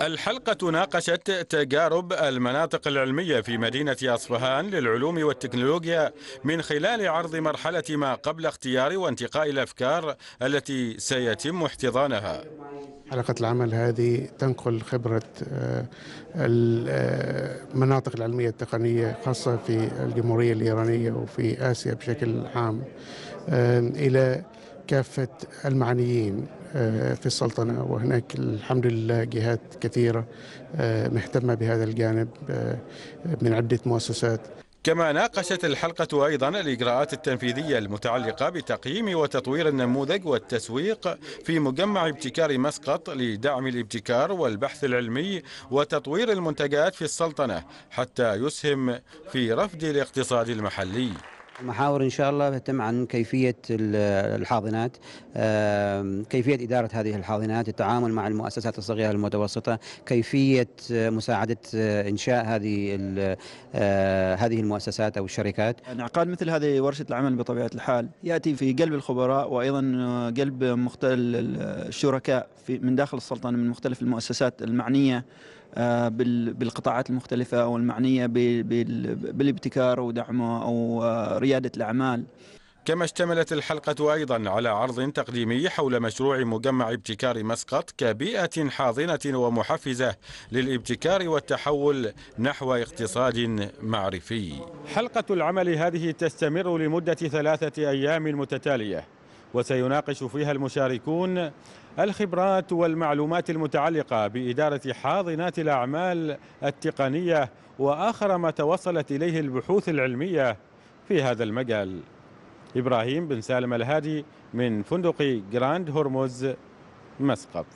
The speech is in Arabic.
الحلقة ناقشت تجارب المناطق العلمية في مدينة أصفهان للعلوم والتكنولوجيا من خلال عرض مرحلة ما قبل اختيار وانتقاء الأفكار التي سيتم احتضانها حلقة العمل هذه تنقل خبرة آه، آه، المناطق العلمية التقنية خاصة في الجمهورية الإيرانية وفي آسيا بشكل عام آه، إلى كافة المعنيين آه، في السلطنة وهناك الحمد لله جهات كثيرة آه، مهتمة بهذا الجانب آه، من عدة مؤسسات كما ناقشت الحلقة أيضا الإجراءات التنفيذية المتعلقة بتقييم وتطوير النموذج والتسويق في مجمع ابتكار مسقط لدعم الابتكار والبحث العلمي وتطوير المنتجات في السلطنة حتى يسهم في رفد الاقتصاد المحلي محاور ان شاء الله تتم عن كيفيه الحاضنات كيفيه اداره هذه الحاضنات التعامل مع المؤسسات الصغيره المتوسطه كيفيه مساعده آه، انشاء هذه آه، هذه المؤسسات او الشركات انعقاد يعني مثل هذه ورشه العمل بطبيعه الحال ياتي في قلب الخبراء وايضا آه، قلب مختلف الشركاء في من داخل السلطنه من مختلف المؤسسات المعنيه آه، بالقطاعات المختلفة والمعنية بالابتكار ودعمه أو آه، ريادة الأعمال كما اشتملت الحلقة أيضا على عرض تقديمي حول مشروع مجمع ابتكار مسقط كبيئة حاضنة ومحفزة للابتكار والتحول نحو اقتصاد معرفي حلقة العمل هذه تستمر لمدة ثلاثة أيام متتالية وسيناقش فيها المشاركون الخبرات والمعلومات المتعلقة بإدارة حاضنات الأعمال التقنية وآخر ما توصلت إليه البحوث العلمية في هذا المجال إبراهيم بن سالم الهادي من فندق جراند هرمز مسقط